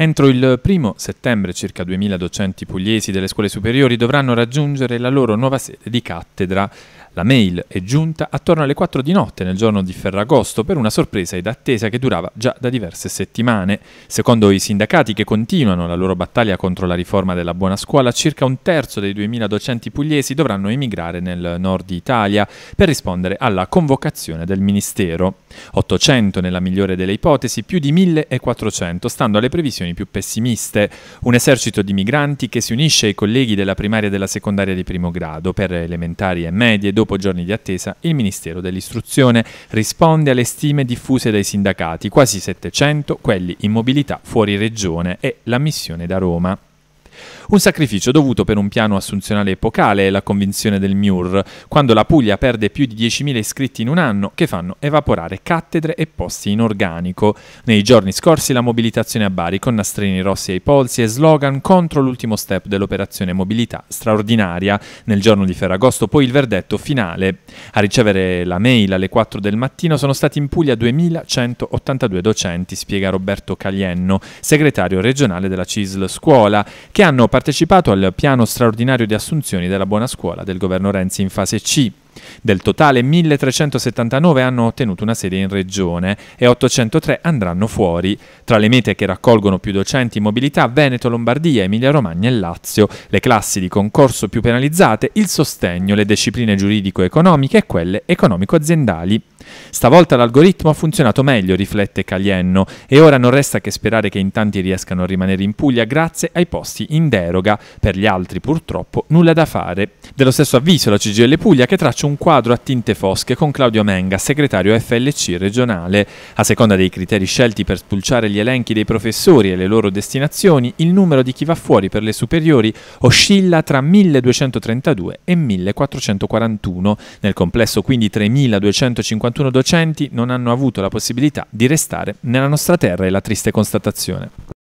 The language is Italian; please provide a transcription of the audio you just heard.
Entro il 1 settembre circa 2.000 docenti pugliesi delle scuole superiori dovranno raggiungere la loro nuova sede di cattedra la mail è giunta attorno alle 4 di notte nel giorno di Ferragosto per una sorpresa ed attesa che durava già da diverse settimane. Secondo i sindacati che continuano la loro battaglia contro la riforma della buona scuola, circa un terzo dei 2000 docenti pugliesi dovranno emigrare nel nord Italia per rispondere alla convocazione del Ministero. 800 nella migliore delle ipotesi, più di 1400 stando alle previsioni più pessimiste. Un esercito di migranti che si unisce ai colleghi della primaria e della secondaria di primo grado per elementari e medie dopo dopo giorni di attesa, il Ministero dell'Istruzione risponde alle stime diffuse dai sindacati, quasi 700 quelli in mobilità fuori regione e l'ammissione da Roma. Un sacrificio dovuto per un piano assunzionale epocale è la convinzione del MIUR, quando la Puglia perde più di 10.000 iscritti in un anno che fanno evaporare cattedre e posti in organico. Nei giorni scorsi la mobilitazione a Bari con nastrini rossi ai polsi e slogan contro l'ultimo step dell'operazione mobilità straordinaria. Nel giorno di Ferragosto poi il verdetto finale. A ricevere la mail alle 4 del mattino sono stati in Puglia 2182 docenti, spiega Roberto Calienno, segretario regionale della CISL Scuola, che ha hanno partecipato al piano straordinario di assunzioni della buona scuola del governo Renzi in fase C. Del totale 1379 hanno ottenuto una sede in regione e 803 andranno fuori. Tra le mete che raccolgono più docenti in mobilità Veneto, Lombardia, Emilia Romagna e Lazio, le classi di concorso più penalizzate, il sostegno, le discipline giuridico-economiche e quelle economico-aziendali. Stavolta l'algoritmo ha funzionato meglio, riflette Calienno, e ora non resta che sperare che in tanti riescano a rimanere in Puglia grazie ai posti in deroga. Per gli altri purtroppo nulla da fare. Dello stesso avviso la CGL Puglia che traccia un un quadro a tinte fosche con Claudio Menga, segretario FLC regionale. A seconda dei criteri scelti per spulciare gli elenchi dei professori e le loro destinazioni, il numero di chi va fuori per le superiori oscilla tra 1232 e 1441. Nel complesso quindi 3251 docenti non hanno avuto la possibilità di restare nella nostra terra, è la triste constatazione.